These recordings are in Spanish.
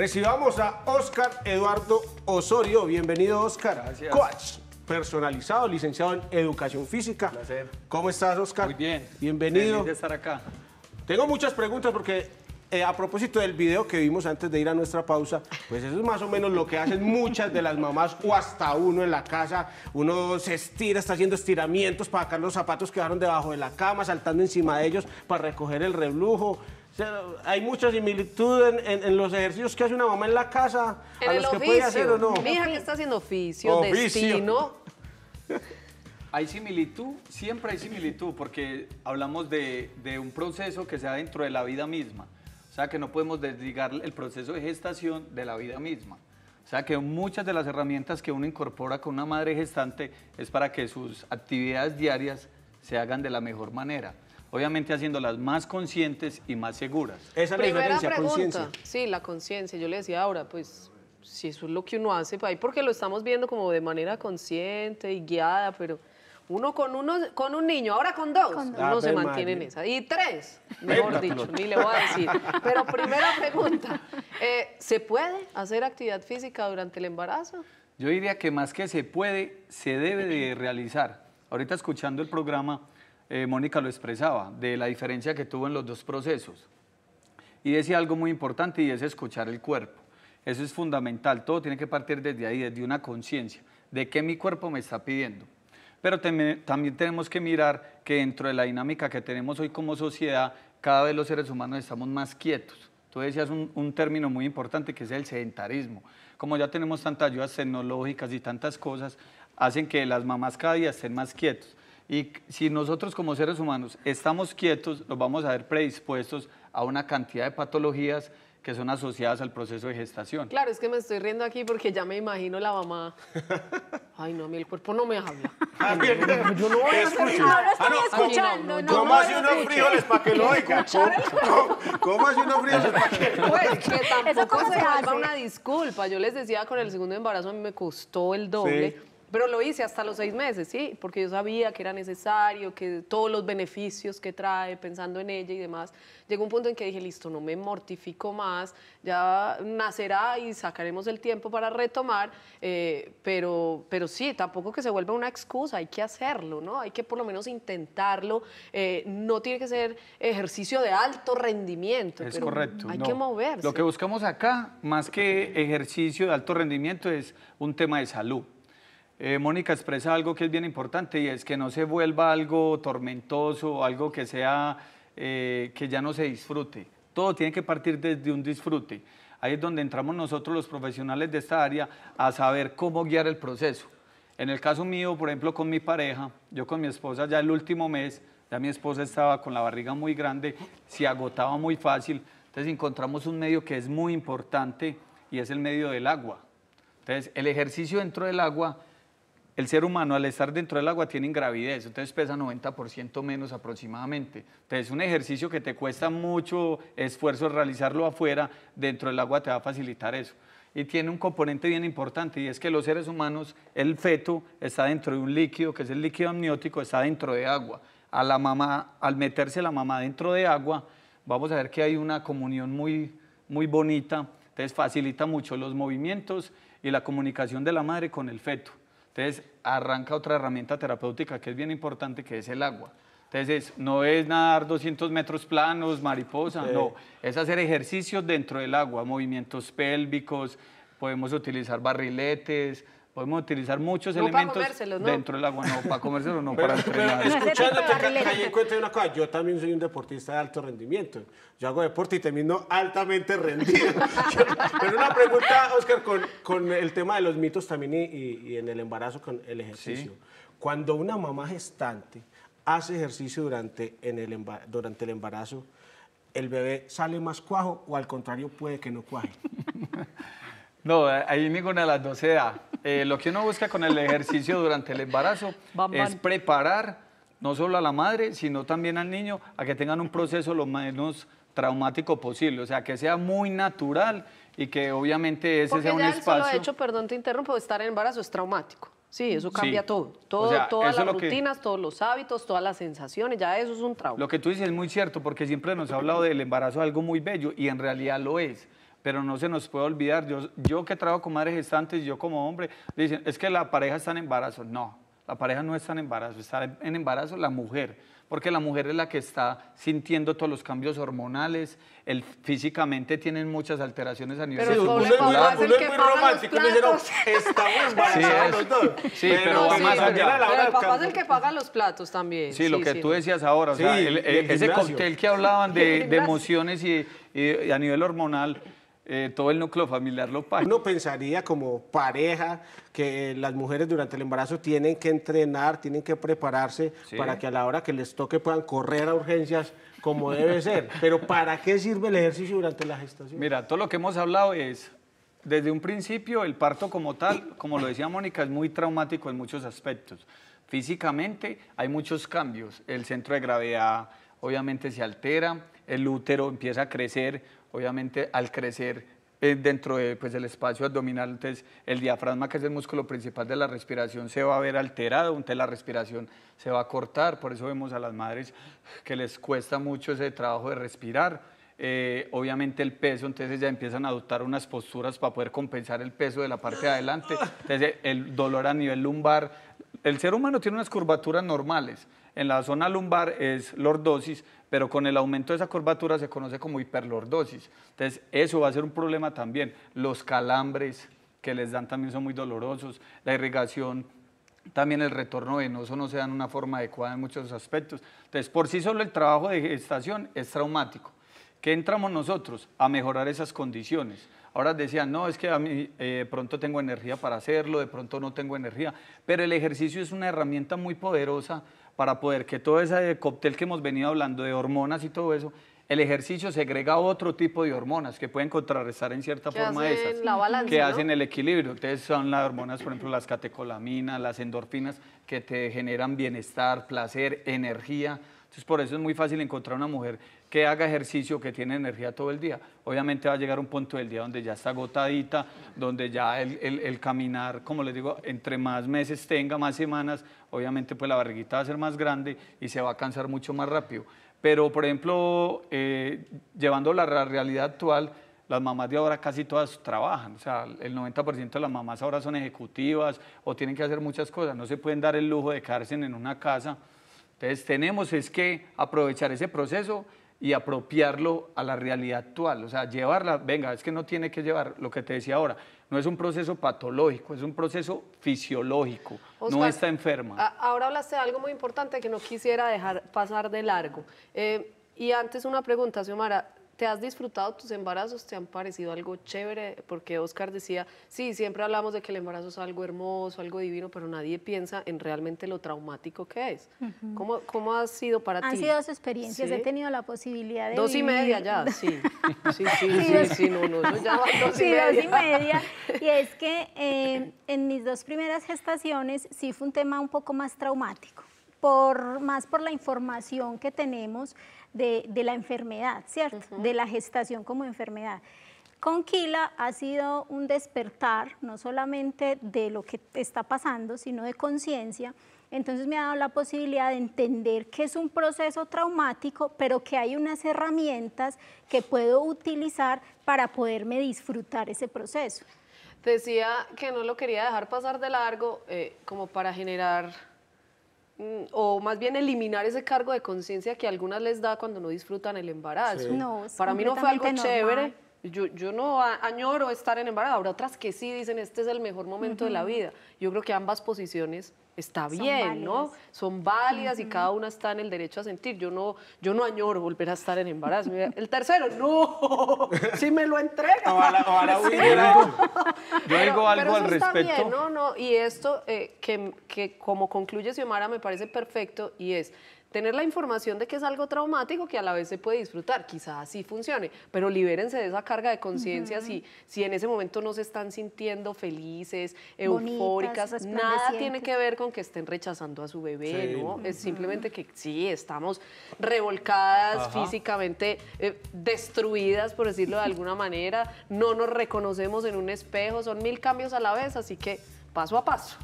Recibamos a Oscar Eduardo Osorio. Bienvenido, Oscar. Gracias. Coach personalizado, licenciado en Educación Física. placer. ¿Cómo estás, Oscar? Muy bien. Bienvenido. Feliz de estar acá. Tengo muchas preguntas porque eh, a propósito del video que vimos antes de ir a nuestra pausa, pues eso es más o menos lo que hacen muchas de las mamás o hasta uno en la casa. Uno se estira, está haciendo estiramientos para sacar los zapatos que quedaron debajo de la cama, saltando encima de ellos para recoger el reblujo hay mucha similitud en, los ejercicios que hace una mamá en la casa, ¿En a oficio? que puede hija que está haciendo oficio, destino. Hay similitud, siempre hay similitud, porque hablamos de, de, un proceso que sea dentro de la vida misma. O sea, que no podemos desligar el proceso de gestación de la vida misma. O sea, que muchas de las herramientas que uno incorpora con una madre gestante es para que sus actividades diarias se hagan de la mejor manera obviamente haciéndolas más conscientes y más seguras. Esa es la diferencia, conciencia. Sí, la conciencia. Yo le decía ahora, pues, si eso es lo que uno hace, pues, ahí porque lo estamos viendo como de manera consciente y guiada, pero uno con uno con un niño, ahora con dos, uno ah, se mantiene en esa. Y tres, mejor dicho, ni le voy a decir. Pero primera pregunta, eh, ¿se puede hacer actividad física durante el embarazo? Yo diría que más que se puede, se debe de realizar. Ahorita escuchando el programa, eh, Mónica lo expresaba, de la diferencia que tuvo en los dos procesos. Y decía algo muy importante y es escuchar el cuerpo. Eso es fundamental, todo tiene que partir desde ahí, desde una conciencia, de qué mi cuerpo me está pidiendo. Pero también, tenemos que mirar que dentro de la dinámica que tenemos hoy como sociedad, cada vez los seres humanos estamos más quietos. Tú decías un, término muy importante que es el sedentarismo. Como ya tenemos tantas ayudas tecnológicas y tantas cosas, hacen que las mamás cada día estén más quietos. Y si nosotros como seres humanos estamos quietos, nos vamos a ver predispuestos a una cantidad de patologías que son asociadas al proceso de gestación. Claro, es que me estoy riendo aquí porque ya me imagino la mamá. Ay, no, a mí el cuerpo no me habla. yo no voy a escuchar. Ah, estoy escuchando. No, hace unos frijoles para que lo oiga. hace unos frijoles para que lo oiga. Pues que tampoco se, una disculpa. Yo les decía con el segundo embarazo a mí me costó el doble. Sí pero lo hice hasta los seis meses, sí, porque yo sabía que era necesario, que todos los beneficios que trae, pensando en ella y demás. Llegó un punto en que dije, listo, no me mortifico más, ya nacerá y sacaremos el tiempo para retomar, eh, pero, pero sí, tampoco que se vuelva una excusa, hay que hacerlo, ¿no? Hay que por lo menos intentarlo, eh, no tiene que ser ejercicio de alto rendimiento. Es correcto. Hay que moverse. Lo que buscamos acá, más que ejercicio de alto rendimiento, es un tema de salud. Eh, Mónica expresa algo que es bien importante y es que no se vuelva algo tormentoso, algo que sea eh, que ya no se disfrute. Todo tiene que partir desde un disfrute. Ahí es donde entramos nosotros los profesionales de esta área a saber cómo guiar el proceso. En el caso mío, por ejemplo, con mi pareja, yo con mi esposa ya el último mes, ya mi esposa estaba con la barriga muy grande, se agotaba muy fácil. Entonces encontramos un medio que es muy importante y es el medio del agua. Entonces el ejercicio dentro del agua el ser humano al estar dentro del agua tiene ingravidez, entonces pesa 90% menos aproximadamente. Entonces un ejercicio que te cuesta mucho esfuerzo realizarlo afuera, dentro del agua te va a facilitar eso. Y tiene un componente bien importante y es que los seres humanos, el feto está dentro de un líquido, que es el líquido amniótico, está dentro de agua. A la mamá, al meterse la mamá dentro de agua, vamos a ver que hay una comunión muy, muy bonita, entonces facilita mucho los movimientos y la comunicación de la madre con el feto arranca otra herramienta terapéutica que es bien importante, que es el agua. Entonces, no es nadar 200 metros planos, mariposa, no. Es hacer ejercicios dentro del agua, movimientos pélvicos, podemos utilizar barriletes, podemos utilizar muchos elementos dentro del agua, no, para comérselo, no, para entrenar. escuchándote, cuenta una cosa, yo también soy un deportista de alto rendimiento. Yo hago deporte y termino altamente rendido. pero una pregunta, Oscar, con, el tema de los mitos también y, en el embarazo con el ejercicio. Cuando una mamá gestante hace ejercicio durante, en el, durante el embarazo, ¿el bebé sale más cuajo o al contrario puede que no cuaje? No, ahí ninguna de las dos sea... Eh, lo que uno busca con el ejercicio durante el embarazo es preparar no solo a la madre, sino también al niño a que tengan un proceso lo menos traumático posible, o sea, que sea muy natural y que obviamente ese sea un ya El hecho, perdón, te interrumpo, estar en embarazo es traumático. Sí, eso cambia todo. todas las rutinas, todos los hábitos, todas las sensaciones, ya eso es un trauma. Lo que tú dices es muy cierto, porque siempre nos ha hablado del embarazo algo muy bello y en realidad lo es pero no se nos puede olvidar, yo, yo que trabajo con madres gestantes, yo como hombre, dicen, es que la pareja está en embarazo. No, la pareja no está en embarazo, está en embarazo la mujer, porque la mujer es la que está sintiendo todos los cambios hormonales, el, físicamente tienen muchas alteraciones a nivel pero uno, es muy, uno muy romántico, me no, estamos embarazados sí, los Sí, pero, allá. Pero, el papá es el que paga los platos también. Sí, lo que tú decías ahora, ese cóctel que hablaban de, emociones y a nivel hormonal, eh, todo el núcleo familiar lo paga. Uno pensaría como pareja que las mujeres durante el embarazo tienen que entrenar, tienen que prepararse para que a la hora que les toque puedan correr a urgencias como debe ser. Pero ¿para qué sirve el ejercicio durante la gestación? Mira, todo lo que hemos hablado es, desde un principio el parto como tal, como lo decía Mónica, es muy traumático en muchos aspectos. Físicamente hay muchos cambios, el centro de gravedad obviamente se altera, el útero empieza a crecer, obviamente al crecer eh, dentro de, pues, del espacio abdominal, entonces el diafragma, que es el músculo principal de la respiración, se va a ver alterado, entonces la respiración se va a cortar, por eso vemos a las madres que les cuesta mucho ese trabajo de respirar. Eh, obviamente el peso, entonces ya empiezan a adoptar unas posturas para poder compensar el peso de la parte de adelante, entonces el dolor a nivel lumbar. El ser humano tiene unas curvaturas normales, en la zona lumbar es lordosis, pero con el aumento de esa curvatura se conoce como hiperlordosis. Entonces, eso va a ser un problema también. Los calambres que les dan también son muy dolorosos, la irrigación, también el retorno venoso no se dan una forma adecuada en muchos aspectos. Entonces, por sí solo el trabajo de gestación es traumático. ¿Qué entramos nosotros? A mejorar esas condiciones. Ahora decían, no, es que a mí eh, pronto tengo energía para hacerlo, de pronto no tengo energía. Pero el ejercicio es una herramienta muy poderosa para poder que todo ese cóctel que hemos venido hablando de hormonas y todo eso, el ejercicio segrega otro tipo de hormonas que pueden contrarrestar en cierta forma esas. que hacen el equilibrio. Entonces son las hormonas, por ejemplo, las catecolaminas, las endorfinas, que te generan bienestar, placer, energía. Entonces por eso es muy fácil encontrar una mujer que haga ejercicio, que tiene energía todo el día. Obviamente va a llegar un punto del día donde ya está agotadita, donde ya el, caminar, como les digo, entre más meses tenga, más semanas, obviamente pues la barriguita va a ser más grande y se va a cansar mucho más rápido. Pero, por ejemplo, eh, llevando la realidad actual, las mamás de ahora casi todas trabajan, o sea, el 90% de las mamás ahora son ejecutivas o tienen que hacer muchas cosas, no se pueden dar el lujo de quedarse en una casa. Entonces tenemos es que aprovechar ese proceso y apropiarlo a la realidad actual, o sea, llevarla, venga, es que no tiene que llevar lo que te decía ahora, no es un proceso patológico, es un proceso fisiológico, no está enferma. Ahora hablaste de algo muy importante que no quisiera dejar pasar de largo. Eh, y antes una pregunta, Xiomara, ¿Te has disfrutado tus embarazos? ¿Te han parecido algo chévere? Porque Oscar decía, sí, siempre hablamos de que el embarazo es algo hermoso, algo divino, pero nadie piensa en realmente lo traumático que es. ¿Cómo, ¿Cómo, ha sido para ti? Han sido dos experiencias, he tenido la posibilidad de Dos y media ya, sí. Sí, sí, sí, no, no, ya dos y media. dos y media. Y es que eh, en mis dos primeras gestaciones sí fue un tema un poco más traumático por, más por la información que tenemos de, de la enfermedad, ¿cierto? De la gestación como enfermedad. Conquila ha sido un despertar, no solamente de lo que está pasando, sino de conciencia. Entonces me ha dado la posibilidad de entender que es un proceso traumático, pero que hay unas herramientas que puedo utilizar para poderme disfrutar ese proceso. Decía que no lo quería dejar pasar de largo eh, como para generar Mm, o más bien eliminar ese cargo de conciencia que algunas les da cuando no disfrutan el embarazo. Para mí no fue algo chévere. Yo, yo no añoro estar en embarazo, habrá otras que sí dicen, este es el mejor momento de la vida. Yo creo que ambas posiciones está bien, ¿no? Son válidas y cada una está en el derecho a sentir. Yo no, yo no añoro volver a estar en embarazo. el tercero, no, si me lo entrega. Yo digo algo al respecto. Bien, no, no, y esto eh, que, que como concluye Xiomara me parece perfecto y es, tener la información de que es algo traumático que a la vez se puede disfrutar, quizás así funcione, pero libérense de esa carga de conciencia si, en ese momento no se están sintiendo felices, eufóricas, nada tiene que ver con que estén rechazando a su bebé, ¿no? Es simplemente que sí, estamos revolcadas físicamente, eh, destruidas, por decirlo de alguna manera, no nos reconocemos en un espejo, son mil cambios a la vez, así que paso a paso.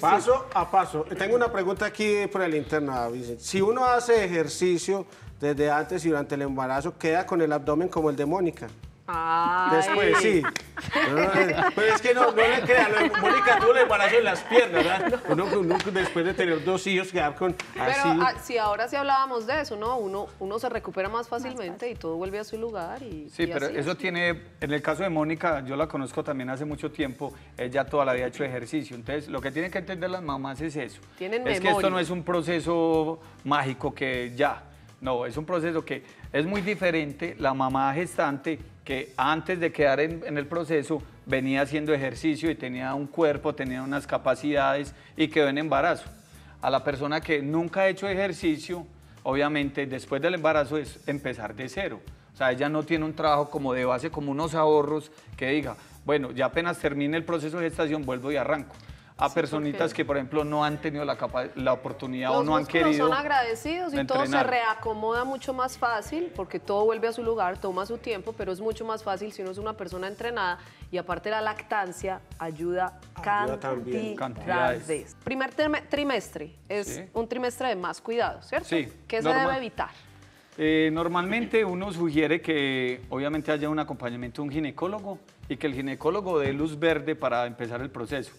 Paso a paso. Tengo una pregunta aquí por el internado. si uno hace ejercicio desde antes y durante el embarazo, ¿queda con el abdomen como el de Mónica? Después, sí. Pero es que no, no le Mónica tuvo el embarazo en las piernas, ¿verdad? Uno, después de tener dos hijos quedar con así. Pero ah, si ahora sí hablábamos de eso, ¿no? Uno, uno se recupera más fácilmente y todo vuelve a su lugar. sí, pero eso tiene, en el caso de Mónica, yo la conozco también hace mucho tiempo, ella toda la vida ha hecho ejercicio. Entonces, lo que tienen que entender las mamás es eso. Tienen es que esto no es un proceso mágico que ya, no, es un proceso que es muy diferente la mamá gestante que antes de quedar en, el proceso venía haciendo ejercicio y tenía un cuerpo, tenía unas capacidades y quedó en embarazo. A la persona que nunca ha hecho ejercicio, obviamente después del embarazo es empezar de cero. O sea, ella no tiene un trabajo como de base, como unos ahorros que diga, bueno, ya apenas termine el proceso de gestación, vuelvo y arranco a personitas que, por ejemplo, no han tenido la, oportunidad o no han querido. son agradecidos y todo se reacomoda mucho más fácil porque todo vuelve a su lugar, toma su tiempo, pero es mucho más fácil si uno es una persona entrenada y aparte la lactancia ayuda, cantidad. cantidades. Primer trimestre es un trimestre de más cuidado, ¿cierto? Sí. ¿Qué se debe evitar? Eh, normalmente uno sugiere que obviamente haya un acompañamiento de un ginecólogo y que el ginecólogo dé luz verde para empezar el proceso.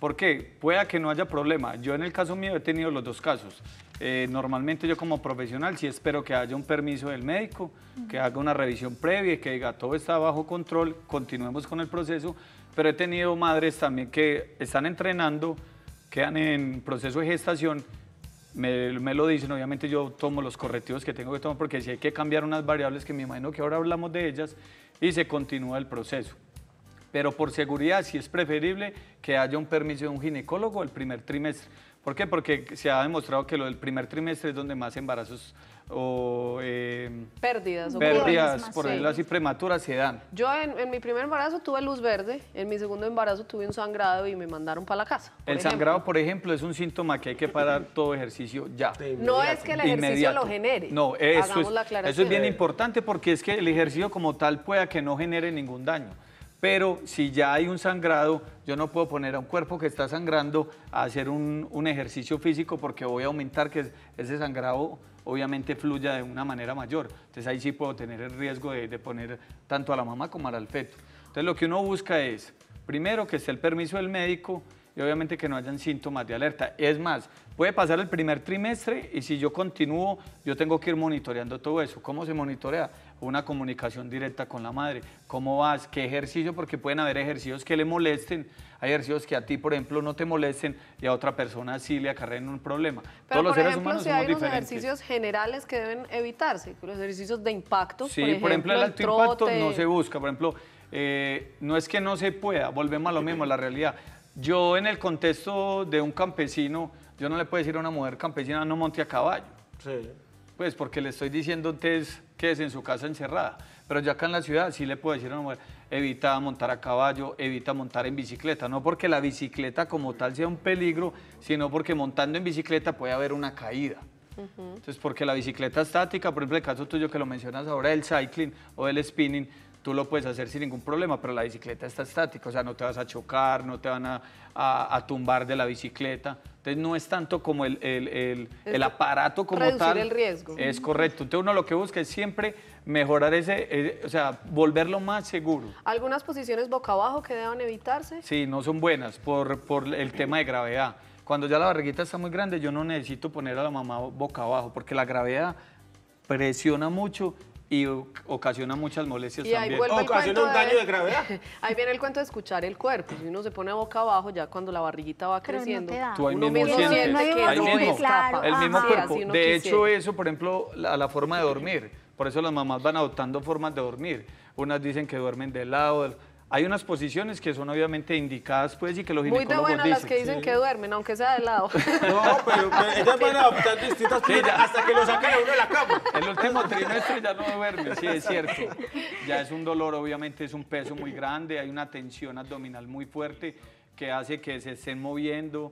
¿Por qué? Pueda que no haya problema. Yo en el caso mío he tenido los dos casos. Eh, normalmente yo como profesional sí espero que haya un permiso del médico, que haga una revisión previa, y que diga todo está bajo control, continuemos con el proceso, pero he tenido madres también que están entrenando, quedan en proceso de gestación, me lo dicen, obviamente yo tomo los correctivos que tengo que tomar porque si hay que cambiar unas variables que me imagino que ahora hablamos de ellas y se continúa el proceso pero por seguridad sí es preferible que haya un permiso de un ginecólogo el primer trimestre. ¿Por qué? Porque se ha demostrado que lo del primer trimestre es donde más embarazos o em, pérdidas, pérdidas por decirlo así, prematuras se dan. Yo en, mi primer embarazo tuve luz verde, en mi segundo embarazo tuve un sangrado y me mandaron para la casa. El sangrado, por ejemplo, es un síntoma que hay que parar todo ejercicio ya. No es que el ejercicio lo genere. No, eso es, eso es bien importante porque es que el ejercicio como tal pueda que no genere ningún daño pero si ya hay un sangrado, yo no puedo poner a un cuerpo que está sangrando a hacer un, ejercicio físico porque voy a aumentar que ese sangrado obviamente fluya de una manera mayor. Entonces ahí sí puedo tener el riesgo de, de poner tanto a la mamá como al feto. Entonces lo que uno busca es, primero, que esté el permiso del médico, y obviamente que no hayan síntomas de alerta. Es más, puede pasar el primer trimestre y si yo continúo, yo tengo que ir monitoreando todo eso. ¿Cómo se monitorea? una comunicación directa con la madre. ¿Cómo vas? ¿Qué ejercicio? Porque pueden haber ejercicios que le molesten, hay ejercicios que a ti, por ejemplo, no te molesten y a otra persona sí le acarreen un problema. Pero Todos ejemplo, si hay unos ejercicios generales que deben evitarse, los ejercicios de impacto, sí, por ejemplo, el, alto impacto no se busca, por ejemplo, eh, no es que no se pueda, volvemos a lo mismo, la realidad. Yo en el contexto de un campesino, yo no le puedo decir a una mujer campesina no monte a caballo. Sí. Pues porque le estoy diciendo entonces es en su casa encerrada. Pero ya acá en la ciudad sí le puedo decir a una mujer, evita montar a caballo, evita montar en bicicleta. No porque la bicicleta como tal sea un peligro, sino porque montando en bicicleta puede haber una caída. Entonces, porque la bicicleta estática, por ejemplo, el caso tuyo que lo mencionas ahora, el cycling o el spinning, tú lo puedes hacer sin ningún problema, pero la bicicleta está estática, o sea, no te vas a chocar, no te van a, a, tumbar de la bicicleta. Entonces no es tanto como el, el, el, aparato como reducir tal. el riesgo. Es correcto. Entonces uno lo que busca es siempre mejorar ese, eh, o sea, volverlo más seguro. ¿Algunas posiciones boca abajo que deban evitarse? Sí, no son buenas por, por el tema de gravedad. Cuando ya la barriguita está muy grande, yo no necesito poner a la mamá boca abajo porque la gravedad presiona mucho y ocasiona muchas molestias también. Ahí ocasiona un daño de, gravedad. ahí viene el cuento de escuchar el cuerpo. Si uno se pone boca abajo, ya cuando la barriguita va creciendo, tú mismo el mismo cuerpo. de hecho, eso, por ejemplo, a la forma de dormir. Por eso las mamás van adoptando formas de dormir. Unas dicen que duermen de lado, hay unas posiciones que son obviamente indicadas, pues, y que los ginecólogos dicen. Muy de buenas las que dicen que duermen, aunque sea de lado. No, pero, ellas van a adoptar distintas sí, hasta que lo saquen a uno de la cama. El último trimestre ya no duerme, sí, es cierto. Ya es un dolor, obviamente, es un peso muy grande, hay una tensión abdominal muy fuerte que hace que se estén moviendo,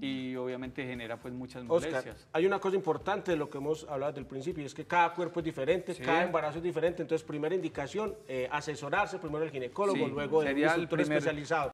y obviamente genera pues muchas molestias. hay una cosa importante de lo que hemos hablado desde el principio es que cada cuerpo es diferente, cada embarazo es diferente, entonces primera indicación, eh, asesorarse primero el ginecólogo, luego el instructor especializado.